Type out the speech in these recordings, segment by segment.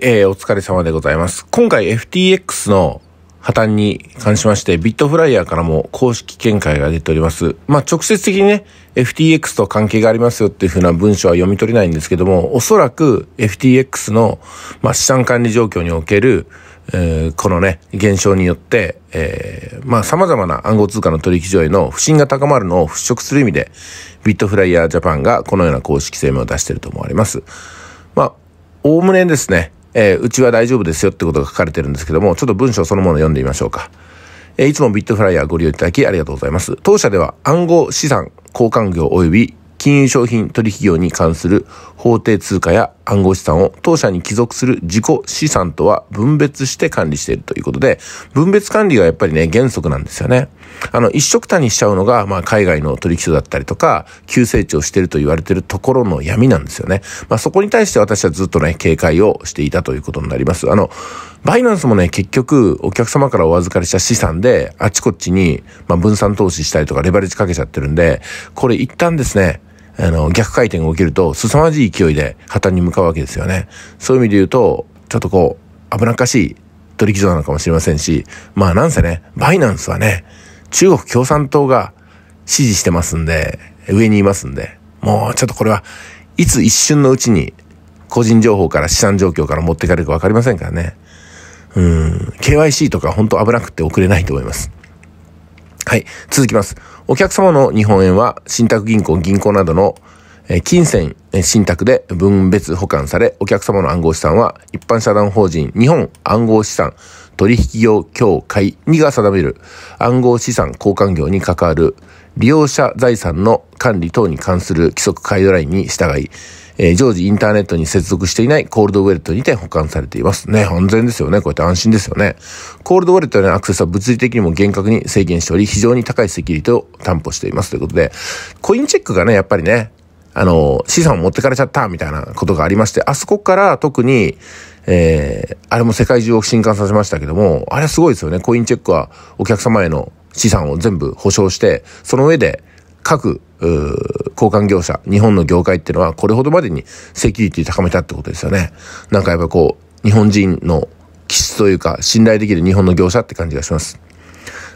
えー、お疲れ様でございます。今回 FTX の破綻に関しまして、ビットフライヤーからも公式見解が出ております。まあ、直接的にね、FTX と関係がありますよっていうふうな文章は読み取れないんですけども、おそらく FTX の、まあ、資産管理状況における、えー、このね、現象によって、えー、まあ、様々な暗号通貨の取引所への不信が高まるのを払拭する意味で、ビットフライヤージャパンがこのような公式声明を出していると思われます。まあ、おおむねですね、えー、うちは大丈夫ですよってことが書かれてるんですけども、ちょっと文章そのもの読んでみましょうか。えー、いつもビットフライヤーご利用いただきありがとうございます。当社では暗号資産交換業及び金融商品取引業に関する法定通貨や暗号資産を当社に帰属する自己資産とは分別して管理しているということで、分別管理がやっぱりね、原則なんですよね。あの、一色単にしちゃうのが、まあ、海外の取引所だったりとか、急成長してると言われてるところの闇なんですよね。まあ、そこに対して私はずっとね、警戒をしていたということになります。あの、バイナンスもね、結局、お客様からお預かりした資産で、あちこちに、まあ、分散投資したりとか、レバレッジかけちゃってるんで、これ一旦ですね、あの、逆回転を受けると、凄まじい勢いで破綻に向かうわけですよね。そういう意味で言うと、ちょっとこう、危なっかしい取引所なのかもしれませんし、まあなんせね、バイナンスはね、中国共産党が支持してますんで、上にいますんで、もうちょっとこれはいつ一瞬のうちに個人情報から資産状況から持っていかれるかわかりませんからね。うん、KYC とか本当危なくて送れないと思います。はい。続きます。お客様の日本円は、信託銀行、銀行などの、え金銭、信託で分別保管され、お客様の暗号資産は、一般社団法人日本暗号資産取引業協会2が定める暗号資産交換業に関わる利用者財産の管理等に関する規則ガイドラインに従い、えー、常時インターネットに接続していないコールドウェルトにて保管されています。ね、安全ですよね。こうやって安心ですよね。コールドウェルトへのアクセスは物理的にも厳格に制限しており、非常に高いセキュリティを担保しています。ということで、コインチェックがね、やっぱりね、あの、資産を持ってかれちゃったみたいなことがありまして、あそこから特に、えー、あれも世界中を震撼させましたけども、あれすごいですよね。コインチェックはお客様への資産を全部保証して、その上で各、交換業者、日本の業界っていうのはこれほどまでにセキュリティ高めたってことですよね。なんかやっぱこう、日本人の気質というか、信頼できる日本の業者って感じがします。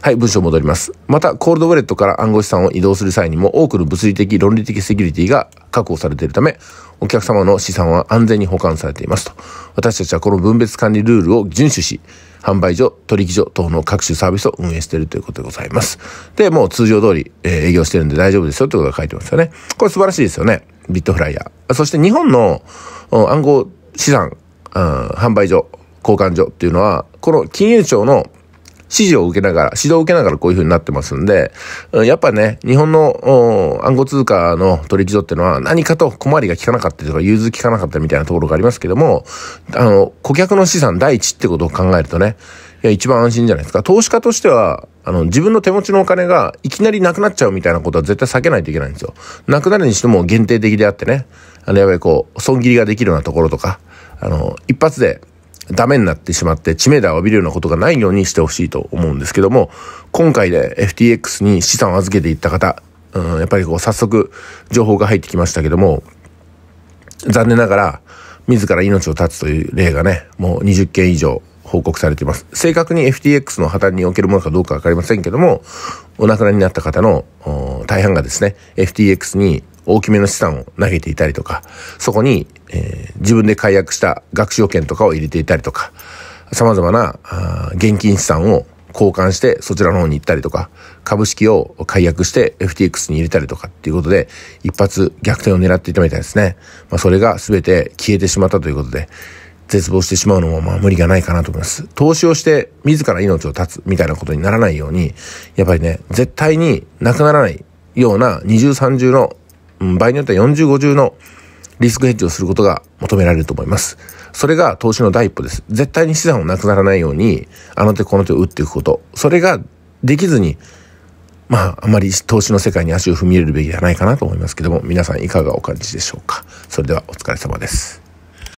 はい、文章戻ります。また、コールドウォレットから暗号資産を移動する際にも多くの物理的、論理的セキュリティが確保されているため、お客様の資産は安全に保管されていますと。私たちはこの分別管理ルールを遵守し、販売所、取引所等の各種サービスを運営しているということでございます。で、もう通常通り、えー、営業してるんで大丈夫ですよってことが書いてますよね。これ素晴らしいですよね。ビットフライヤー。そして日本の暗号資産、うん、販売所、交換所っていうのは、この金融庁の指示を受けながら、指導を受けながらこういう風になってますんで、やっぱね、日本の暗号通貨の取引所っていうのは何かと困りが効かなかったりとか、融通効かなかったみたいなところがありますけども、あの、顧客の資産第一ってことを考えるとね、いや、一番安心じゃないですか。投資家としては、あの、自分の手持ちのお金がいきなりなくなっちゃうみたいなことは絶対避けないといけないんですよ。なくなるにしても限定的であってね、あの、やばいこう、損切りができるようなところとか、あの、一発で、ダメになってしまって知名度を浴びるようなことがないようにしてほしいと思うんですけども、今回で FTX に資産を預けていった方、うん、やっぱりこう早速情報が入ってきましたけども、残念ながら自ら命を絶つという例がね、もう20件以上報告されています。正確に FTX の破綻におけるものかどうかわかりませんけども、お亡くなりになった方の大半がですね、FTX に大きめの資産を投げていたりとか、そこにえー、自分で解約した学習保険とかを入れていたりとか、様々な現金資産を交換してそちらの方に行ったりとか、株式を解約して FTX に入れたりとかっていうことで、一発逆転を狙っていたみたいですね。まあそれが全て消えてしまったということで、絶望してしまうのもまあ無理がないかなと思います。投資をして自ら命を絶つみたいなことにならないように、やっぱりね、絶対になくならないような二重三重の、場合によっては四重五重のリスクヘッジをすることが求められると思います。それが投資の第一歩です。絶対に資産をなくならないように、あの手この手を打っていくこと。それができずに、まあ、あまり投資の世界に足を踏み入れるべきではないかなと思いますけども、皆さんいかがお感じでしょうか。それではお疲れ様です。